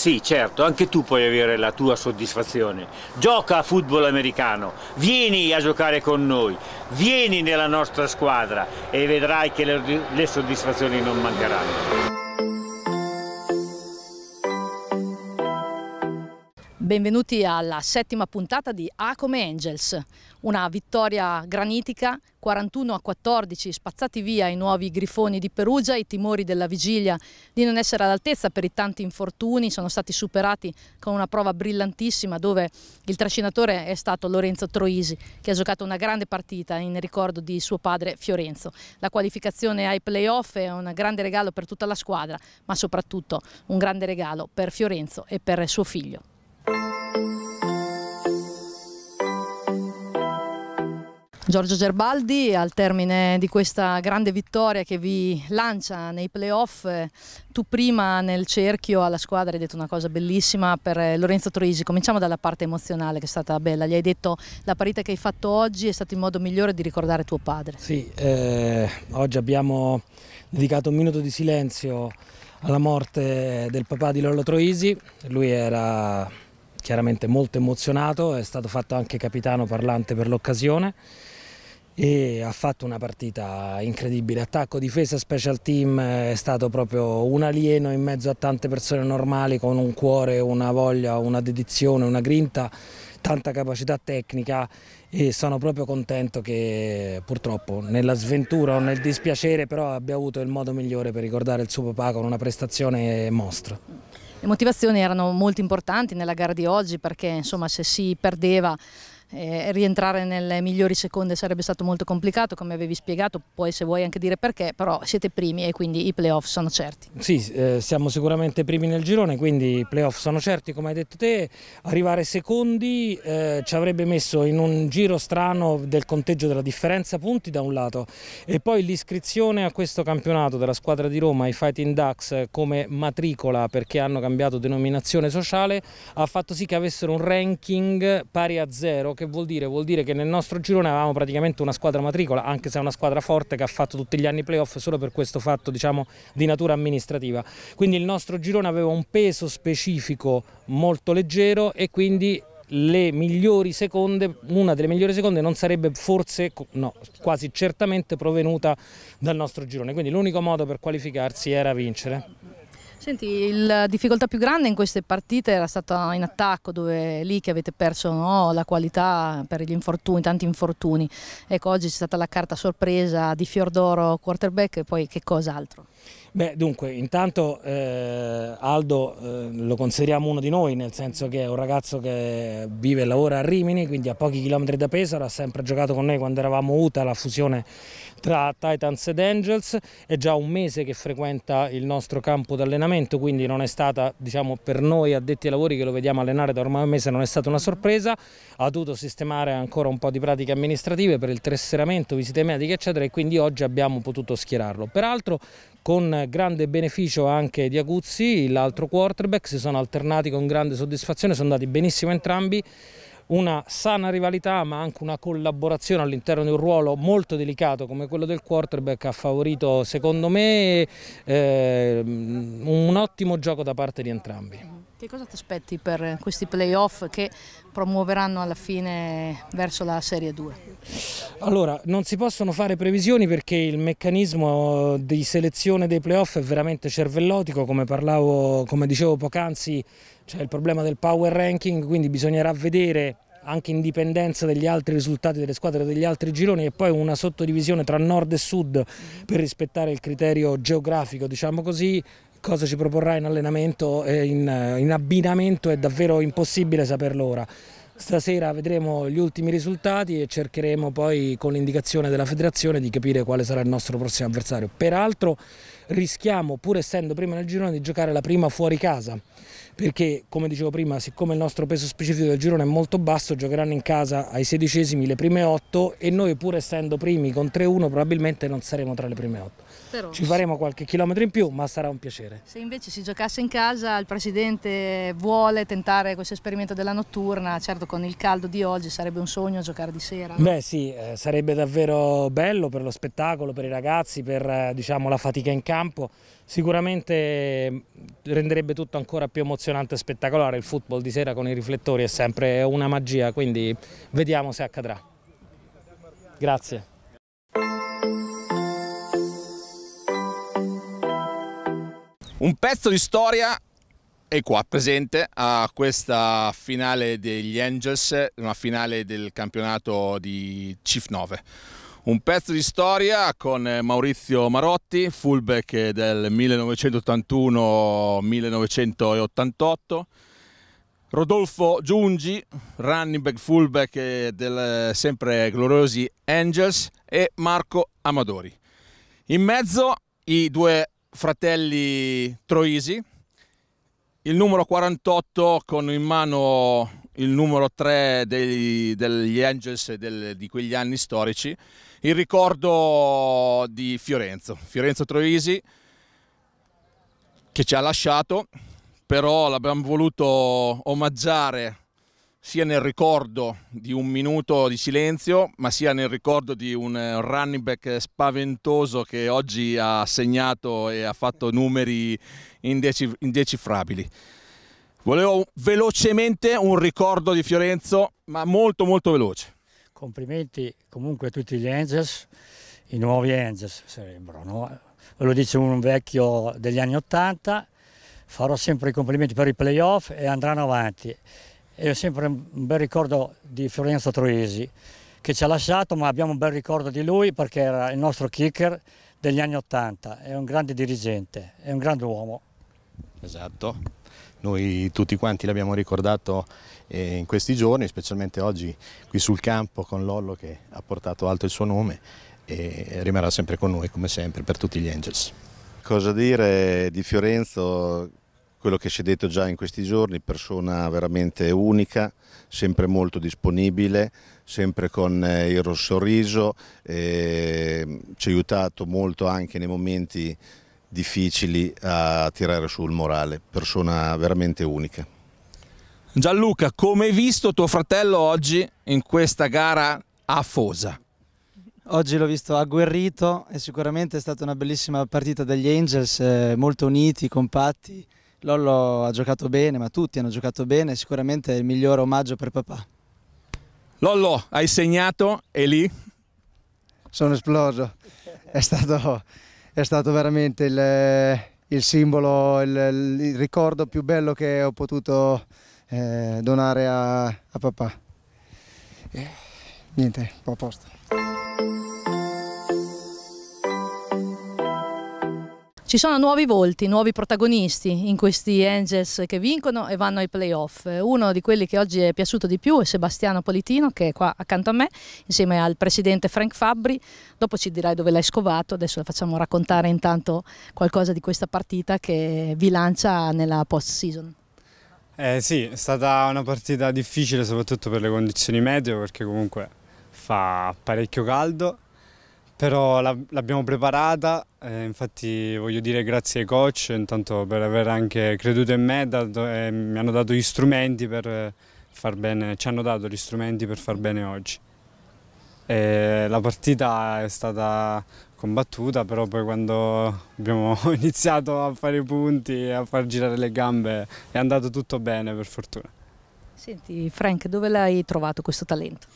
Sì, certo, anche tu puoi avere la tua soddisfazione. Gioca a football americano, vieni a giocare con noi, vieni nella nostra squadra e vedrai che le, le soddisfazioni non mancheranno. Benvenuti alla settima puntata di A come Angels, una vittoria granitica 41 a 14, spazzati via i nuovi grifoni di Perugia, i timori della vigilia di non essere all'altezza per i tanti infortuni sono stati superati con una prova brillantissima dove il trascinatore è stato Lorenzo Troisi che ha giocato una grande partita in ricordo di suo padre Fiorenzo. La qualificazione ai playoff è un grande regalo per tutta la squadra ma soprattutto un grande regalo per Fiorenzo e per suo figlio. Giorgio Gerbaldi, al termine di questa grande vittoria che vi lancia nei playoff, eh, tu prima nel cerchio alla squadra hai detto una cosa bellissima per eh, Lorenzo Troisi, cominciamo dalla parte emozionale che è stata bella, gli hai detto la parità che hai fatto oggi è stato il modo migliore di ricordare tuo padre. Sì, eh, oggi abbiamo dedicato un minuto di silenzio alla morte del papà di Lollo Troisi, lui era chiaramente molto emozionato, è stato fatto anche capitano parlante per l'occasione e ha fatto una partita incredibile, attacco, difesa, special team, è stato proprio un alieno in mezzo a tante persone normali con un cuore, una voglia, una dedizione, una grinta, tanta capacità tecnica e sono proprio contento che purtroppo nella sventura o nel dispiacere però abbia avuto il modo migliore per ricordare il suo papà con una prestazione mostra. Le motivazioni erano molto importanti nella gara di oggi perché insomma, se si perdeva eh, rientrare nelle migliori seconde sarebbe stato molto complicato, come avevi spiegato, poi se vuoi anche dire perché, però siete primi e quindi i playoff sono certi. Sì, eh, siamo sicuramente primi nel girone, quindi i playoff sono certi, come hai detto te, arrivare secondi eh, ci avrebbe messo in un giro strano del conteggio della differenza punti da un lato e poi l'iscrizione a questo campionato della squadra di Roma, i Fighting Ducks, come matricola perché hanno cambiato denominazione sociale, ha fatto sì che avessero un ranking pari a zero che vuol dire? Vuol dire che nel nostro girone avevamo praticamente una squadra matricola, anche se è una squadra forte che ha fatto tutti gli anni playoff solo per questo fatto diciamo, di natura amministrativa. Quindi il nostro girone aveva un peso specifico molto leggero e quindi le migliori seconde, una delle migliori seconde non sarebbe forse, no, quasi certamente provenuta dal nostro girone. Quindi l'unico modo per qualificarsi era vincere. Senti, la difficoltà più grande in queste partite era stata in attacco, dove lì che avete perso no, la qualità per gli infortuni, tanti infortuni. Ecco, oggi c'è stata la carta sorpresa di Fiordoro, quarterback, e poi che cos'altro? Beh, dunque, intanto eh, Aldo eh, lo consideriamo uno di noi, nel senso che è un ragazzo che vive e lavora a Rimini, quindi a pochi chilometri da Pesaro, ha sempre giocato con noi quando eravamo UTA, la fusione tra Titans ed Angels, è già un mese che frequenta il nostro campo d'allenamento, quindi non è stata, diciamo, per noi addetti ai lavori che lo vediamo allenare da ormai un mese, non è stata una sorpresa, ha dovuto sistemare ancora un po' di pratiche amministrative per il tesseramento, visite mediche, eccetera, e quindi oggi abbiamo potuto schierarlo. Peraltro con grande beneficio anche di Aguzzi, l'altro quarterback, si sono alternati con grande soddisfazione, sono andati benissimo entrambi, una sana rivalità ma anche una collaborazione all'interno di un ruolo molto delicato come quello del quarterback ha favorito secondo me eh, un ottimo gioco da parte di entrambi. Che cosa ti aspetti per questi playoff che promuoveranno alla fine verso la Serie 2? Allora, non si possono fare previsioni perché il meccanismo di selezione dei playoff è veramente cervellotico, come, parlavo, come dicevo poc'anzi c'è il problema del power ranking, quindi bisognerà vedere anche in dipendenza degli altri risultati delle squadre degli altri gironi e poi una sottodivisione tra nord e sud per rispettare il criterio geografico diciamo così cosa ci proporrà in allenamento e in, eh, in abbinamento è davvero impossibile saperlo ora. Stasera vedremo gli ultimi risultati e cercheremo poi con l'indicazione della federazione di capire quale sarà il nostro prossimo avversario. Peraltro rischiamo, pur essendo prima nel girone, di giocare la prima fuori casa, perché come dicevo prima, siccome il nostro peso specifico del girone è molto basso, giocheranno in casa ai sedicesimi le prime otto e noi pur essendo primi con 3-1 probabilmente non saremo tra le prime otto. Però. Ci faremo qualche chilometro in più, ma sarà un piacere. Se invece si giocasse in casa, il Presidente vuole tentare questo esperimento della notturna, certo con il caldo di oggi sarebbe un sogno giocare di sera. Beh sì, eh, sarebbe davvero bello per lo spettacolo, per i ragazzi, per eh, diciamo, la fatica in campo, sicuramente mm, renderebbe tutto ancora più emozionante e spettacolare, il football di sera con i riflettori è sempre una magia, quindi vediamo se accadrà. Grazie. Un pezzo di storia è qua presente a questa finale degli Angels, una finale del campionato di Chief 9. Un pezzo di storia con Maurizio Marotti, fullback del 1981-1988, Rodolfo Giungi, running back fullback del sempre gloriosi Angels e Marco Amadori. In mezzo i due fratelli Troisi, il numero 48 con in mano il numero 3 dei, degli Angels del, di quegli anni storici, il ricordo di Fiorenzo, Fiorenzo Troisi che ci ha lasciato, però l'abbiamo voluto omaggiare sia nel ricordo di un minuto di silenzio, ma sia nel ricordo di un eh, running back spaventoso che oggi ha segnato e ha fatto numeri indecifrabili. Volevo velocemente un ricordo di Fiorenzo, ma molto molto veloce. Complimenti comunque a tutti gli Angels, i nuovi Angels sarebbero, no? Ve lo dice un vecchio degli anni Ottanta, farò sempre i complimenti per i playoff e andranno avanti è sempre un bel ricordo di Fiorenzo Troisi che ci ha lasciato, ma abbiamo un bel ricordo di lui perché era il nostro kicker degli anni Ottanta, è un grande dirigente, è un grande uomo. Esatto, noi tutti quanti l'abbiamo ricordato eh, in questi giorni, specialmente oggi qui sul campo con Lollo che ha portato alto il suo nome e rimarrà sempre con noi come sempre per tutti gli Angels. Cosa dire di Fiorenzo? quello che si è detto già in questi giorni, persona veramente unica, sempre molto disponibile, sempre con eh, il sorriso, eh, ci ha aiutato molto anche nei momenti difficili a tirare sul morale, persona veramente unica. Gianluca, come hai visto tuo fratello oggi in questa gara a Fosa? Oggi l'ho visto agguerrito e sicuramente è stata una bellissima partita degli Angels, eh, molto uniti, compatti, Lollo ha giocato bene, ma tutti hanno giocato bene, sicuramente è il miglior omaggio per papà. Lollo, hai segnato e lì? Sono esploso, è stato, è stato veramente il, eh, il simbolo, il, il, ricordo più bello che ho potuto eh, donare a, a papà. Eh, niente, un po' a posto. Ci sono nuovi volti, nuovi protagonisti in questi Angels che vincono e vanno ai playoff. Uno di quelli che oggi è piaciuto di più è Sebastiano Politino che è qua accanto a me insieme al presidente Frank Fabbri. Dopo ci dirai dove l'hai scovato, adesso le facciamo raccontare intanto qualcosa di questa partita che vi lancia nella post season. Eh sì, è stata una partita difficile soprattutto per le condizioni meteo perché comunque fa parecchio caldo però l'abbiamo preparata, eh, infatti voglio dire grazie ai coach intanto per aver anche creduto in me dato, eh, mi hanno dato gli strumenti per far bene, ci hanno dato gli strumenti per far bene oggi. E la partita è stata combattuta, però poi quando abbiamo iniziato a fare i punti e a far girare le gambe è andato tutto bene per fortuna. Senti Frank, dove l'hai trovato questo talento?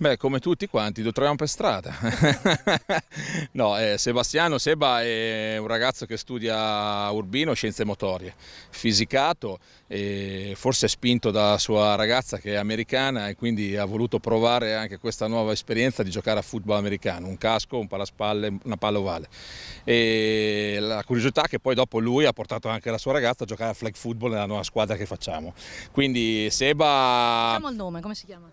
Beh, come tutti quanti, lo troviamo per strada. no, eh, Sebastiano Seba è un ragazzo che studia urbino, scienze motorie, fisicato e forse spinto dalla sua ragazza che è americana e quindi ha voluto provare anche questa nuova esperienza di giocare a football americano, un casco, un palaspalle, una palla ovale. E la curiosità è che poi dopo lui ha portato anche la sua ragazza a giocare a flag football nella nuova squadra che facciamo. Quindi Seba... Facciamo il nome, come si chiama?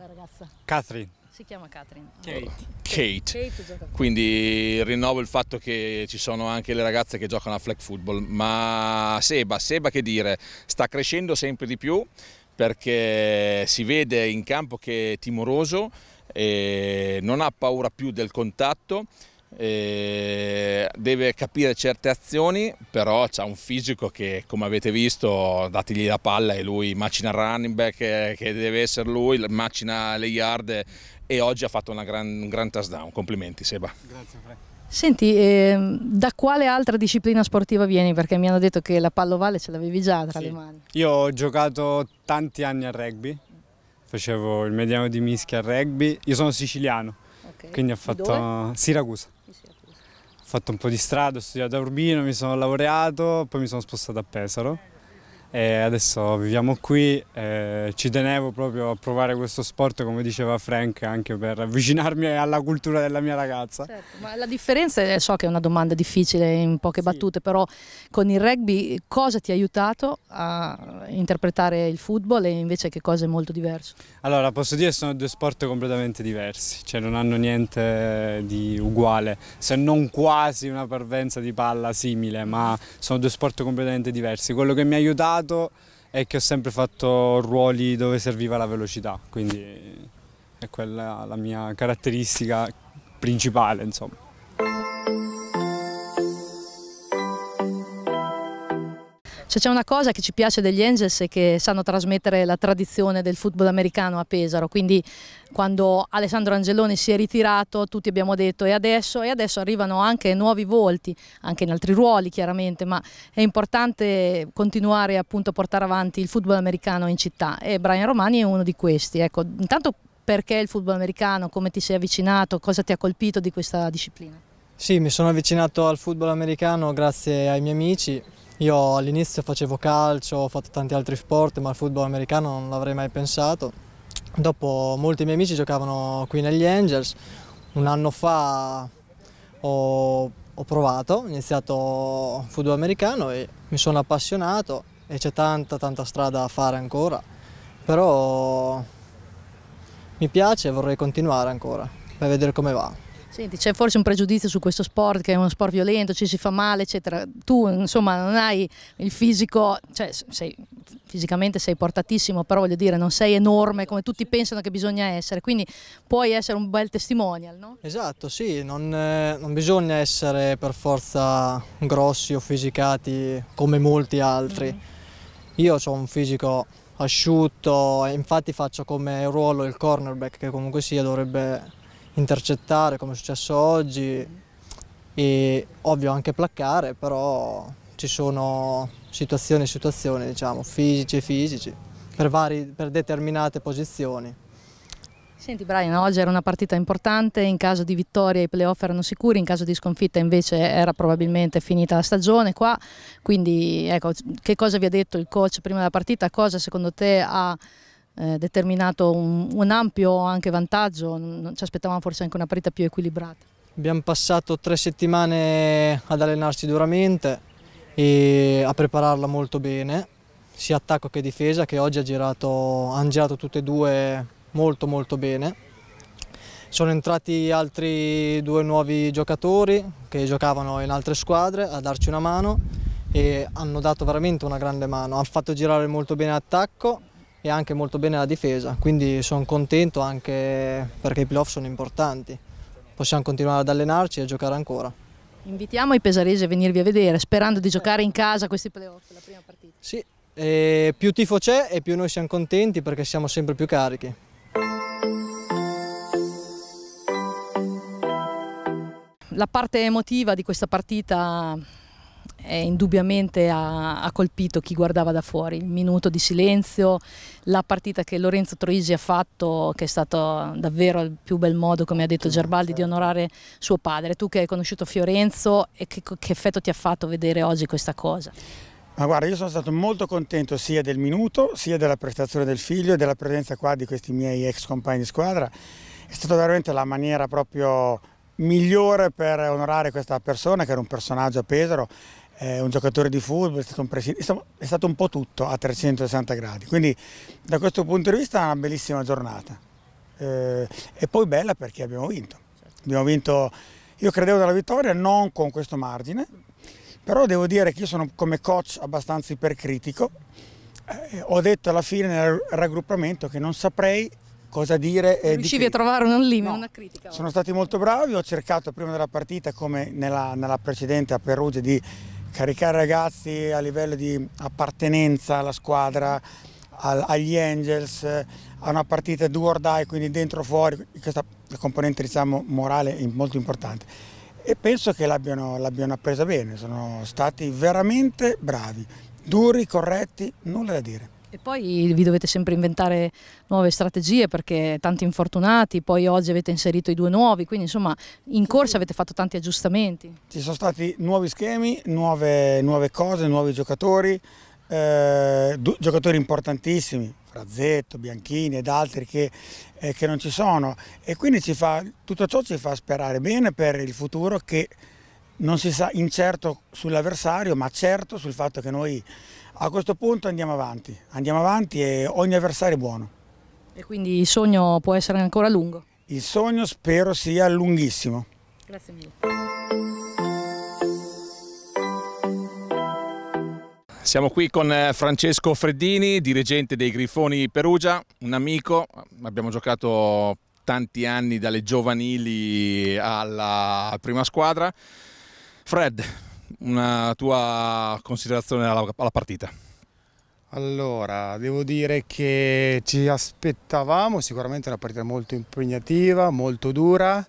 la ragazza? Catherine. Si chiama Catherine. Kate. Kate. Kate. Quindi rinnovo il fatto che ci sono anche le ragazze che giocano a flag football, ma Seba, Seba che dire, sta crescendo sempre di più perché si vede in campo che è timoroso, non ha paura più del contatto deve capire certe azioni, però ha un fisico che come avete visto dategli la palla e lui macina il running back che deve essere lui, macina le yard e oggi ha fatto gran, un gran touchdown, complimenti Seba. Grazie Frank. Senti, eh, da quale altra disciplina sportiva vieni? Perché mi hanno detto che la pallovale ce l'avevi già tra sì. le mani. Io ho giocato tanti anni a rugby, facevo il mediano di mischia a rugby, io sono siciliano, okay. quindi ho fatto Siracusa fatto un po' di strada, ho studiato a Urbino, mi sono laureato, poi mi sono spostato a Pesaro e adesso viviamo qui, eh, ci tenevo proprio a provare questo sport come diceva Frank anche per avvicinarmi alla cultura della mia ragazza. Certo, la differenza, è, so che è una domanda difficile in poche sì. battute, però con il rugby cosa ti ha aiutato a interpretare il football e invece che cosa è molto diverso? Allora posso dire che sono due sport completamente diversi, cioè non hanno niente di uguale, se non quasi una parvenza di palla simile, ma sono due sport completamente diversi. Quello che mi ha aiutato imparato è che ho sempre fatto ruoli dove serviva la velocità, quindi è quella la mia caratteristica principale, insomma. Se cioè, c'è una cosa che ci piace degli Angels è che sanno trasmettere la tradizione del football americano a Pesaro, quindi quando Alessandro Angeloni si è ritirato tutti abbiamo detto e adesso, e adesso arrivano anche nuovi volti, anche in altri ruoli chiaramente, ma è importante continuare appunto a portare avanti il football americano in città e Brian Romani è uno di questi. Ecco, intanto perché il football americano, come ti sei avvicinato, cosa ti ha colpito di questa disciplina? Sì, mi sono avvicinato al football americano grazie ai miei amici, io all'inizio facevo calcio, ho fatto tanti altri sport, ma il football americano non l'avrei mai pensato. Dopo molti miei amici giocavano qui negli Angels, un anno fa ho, ho provato, ho iniziato il football americano e mi sono appassionato e c'è tanta tanta strada da fare ancora, però mi piace e vorrei continuare ancora per vedere come va. Senti, c'è forse un pregiudizio su questo sport che è uno sport violento, ci si fa male, eccetera. Tu, insomma, non hai il fisico, cioè sei, fisicamente sei portatissimo, però voglio dire, non sei enorme come tutti pensano che bisogna essere, quindi puoi essere un bel testimonial, no? Esatto, sì, non, eh, non bisogna essere per forza grossi o fisicati come molti altri. Mm -hmm. Io ho un fisico asciutto, infatti faccio come ruolo il cornerback, che comunque sia dovrebbe intercettare come è successo oggi e ovvio anche placcare, però ci sono situazioni e situazioni, diciamo, fisici e fisici, per, vari, per determinate posizioni. Senti Brian, oggi era una partita importante, in caso di vittoria i playoff erano sicuri, in caso di sconfitta invece era probabilmente finita la stagione qua, quindi ecco, che cosa vi ha detto il coach prima della partita, cosa secondo te ha eh, determinato un, un, ampio anche vantaggio, non ci aspettavamo forse anche una partita più equilibrata. Abbiamo passato tre settimane ad allenarci duramente e a prepararla molto bene, sia attacco che difesa, che oggi ha girato, hanno girato tutte e due molto molto bene. Sono entrati altri due nuovi giocatori che giocavano in altre squadre a darci una mano e hanno dato veramente una grande mano, hanno fatto girare molto bene l'attacco e anche molto bene la difesa, quindi sono contento anche perché i playoff sono importanti. Possiamo continuare ad allenarci e giocare ancora. Invitiamo i pesaresi a venirvi a vedere, sperando di giocare in casa questi playoff, la prima partita. Sì, più tifo c'è e più noi siamo contenti perché siamo sempre più carichi. La parte emotiva di questa partita eh, indubbiamente ha, ha, colpito chi guardava da fuori. Il minuto di silenzio, la partita che Lorenzo Troisi ha fatto, che è stato davvero il più bel modo, come ha detto Gerbaldi, di certo. onorare suo padre. Tu che hai conosciuto Fiorenzo, e che, che effetto ti ha fatto vedere oggi questa cosa? Ma guarda, io sono stato molto contento sia del minuto, sia della prestazione del figlio e della presenza qua di questi miei ex compagni di squadra. È stata veramente la maniera proprio migliore per onorare questa persona che era un personaggio a Pesaro eh, un giocatore di football, è stato, un è stato un po' tutto a 360 gradi. Quindi da questo punto di vista è una bellissima giornata. Eh, e poi bella perché abbiamo vinto. Abbiamo vinto, io credevo della vittoria, non con questo margine, però devo dire che io sono come coach abbastanza ipercritico. Eh, ho detto alla fine nel raggruppamento che non saprei cosa dire. Eh, Riuscivi di a trovare un limite, no. una critica? Sono stati molto bravi, ho cercato prima della partita, come nella, nella precedente a Perugia, di caricare i ragazzi a livello di appartenenza alla squadra, al, agli Angels, eh, a una partita do or die, quindi dentro o fuori, questa componente diciamo, morale è molto importante. E penso che l'abbiano appresa bene, sono stati veramente bravi, duri, corretti, nulla da dire. E poi vi dovete sempre inventare nuove strategie perché tanti infortunati, poi oggi avete inserito i due nuovi, quindi insomma in corsa avete fatto tanti aggiustamenti. Ci sono stati nuovi schemi, nuove, nuove cose, nuovi giocatori, eh, giocatori importantissimi, Frazzetto, Bianchini ed altri che, eh, che non ci sono e quindi fa, tutto ciò ci fa sperare bene per il futuro che non si sa incerto sull'avversario ma certo sul fatto che noi a questo punto andiamo avanti, andiamo avanti e ogni avversario è buono. E quindi il sogno può essere ancora lungo? Il sogno spero sia lunghissimo. Grazie mille. Siamo qui con eh, Francesco Freddini, dirigente dei Grifoni Perugia, un amico, abbiamo giocato tanti anni dalle giovanili alla prima squadra. Fred, una tua considerazione alla, alla partita. Allora, devo dire che ci aspettavamo sicuramente una partita molto impegnativa, molto dura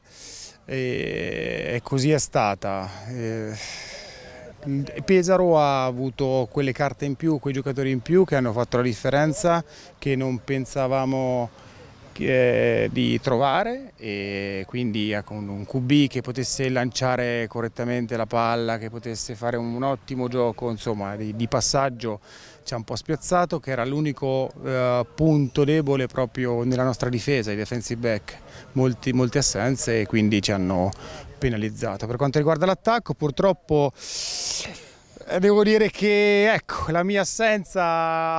e, così è stata. Eh, Pesaro ha avuto quelle carte in più, quei giocatori in più che hanno fatto la differenza, che non pensavamo eh, di trovare e quindi con ecco, un QB che potesse lanciare correttamente la palla, che potesse fare un, un ottimo gioco insomma, di, di, passaggio ci ha un po' spiazzato che era l'unico eh, punto debole proprio nella nostra difesa, i defensive back, Molti, molte assenze e quindi ci hanno penalizzato. Per quanto riguarda l'attacco purtroppo eh, devo dire che ecco, la mia assenza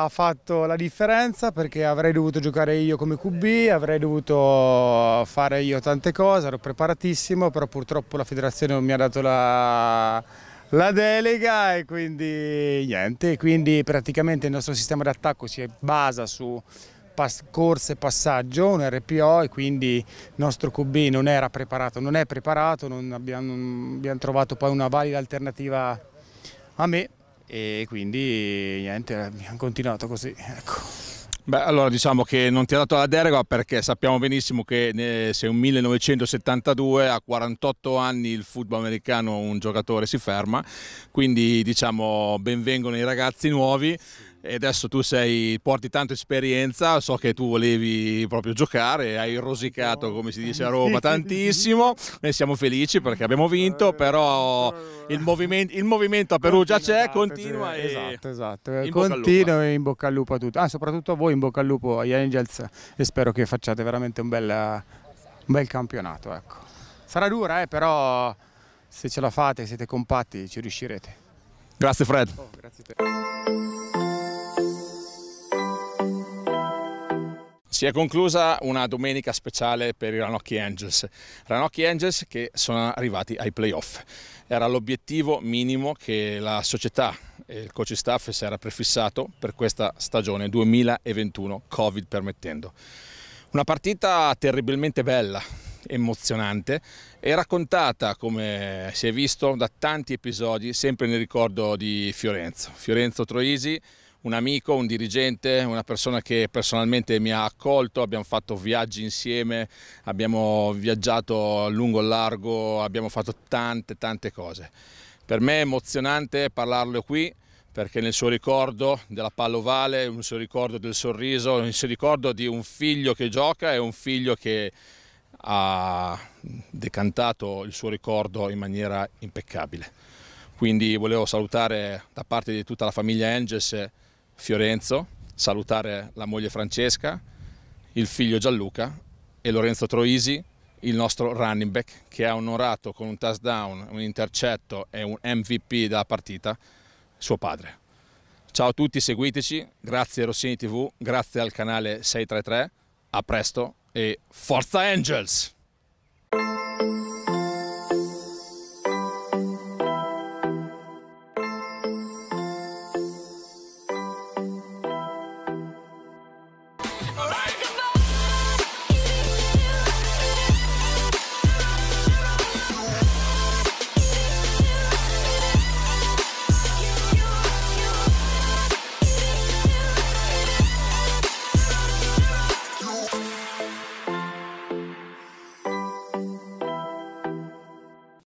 ha fatto la differenza perché avrei dovuto giocare io come QB, avrei dovuto fare io tante cose, ero preparatissimo, però purtroppo la federazione non mi ha dato la, la delega e quindi niente. Quindi praticamente il nostro sistema d'attacco si basa su pas, corse e passaggio, un RPO e quindi il nostro QB non era preparato, non è preparato, non abbiamo, abbiamo trovato poi una valida alternativa a me e quindi niente, abbiamo continuato così. Ecco. Beh, allora diciamo che non ti ha dato la deroga perché sappiamo benissimo che eh, se un 1972 a 48 anni il football americano un giocatore si ferma, quindi diciamo benvengono i ragazzi nuovi e adesso tu sei, porti tanta esperienza, so che tu volevi proprio giocare, hai rosicato come si dice a Roma tantissimo, noi siamo felici perché abbiamo vinto, esatto, però esatto. il, moviment- il movimento a Perugia c'è, esatto, continua. E... Esatto, esatto, continua e in bocca al lupo a tutti, ah, soprattutto a voi in bocca al lupo agli Angels e spero che facciate veramente un bel, un bel campionato. Ecco. Sarà dura, eh, però se ce la fate, siete compatti, ci riuscirete. Grazie Fred. Oh, grazie Si è conclusa una domenica speciale per i Ranocchi Angels. Ranocchi Angels che sono arrivati ai playoff. Era l'obiettivo minimo che la società e il coach staff si era prefissato per questa stagione 2021, Covid permettendo. Una partita terribilmente bella, emozionante e raccontata, come si è visto, da tanti episodi, sempre nel ricordo di Fiorenzo. Fiorenzo Troisi un amico, un dirigente, una persona che personalmente mi ha accolto, abbiamo fatto viaggi insieme, abbiamo viaggiato lungo e largo, abbiamo fatto tante tante cose. Per me è emozionante parlarlo qui perché nel suo ricordo della palla ovale, nel suo ricordo del sorriso, nel suo ricordo di un figlio che gioca e un figlio che ha decantato il suo ricordo in maniera impeccabile. Quindi volevo salutare da parte di tutta la famiglia Engels Fiorenzo, salutare la moglie Francesca, il figlio Gianluca e Lorenzo Troisi, il nostro running back che ha onorato con un touchdown, un intercetto e un MVP della partita suo padre. Ciao a tutti, seguiteci, grazie a Rossini TV, grazie al canale 633, a presto e Forza Angels!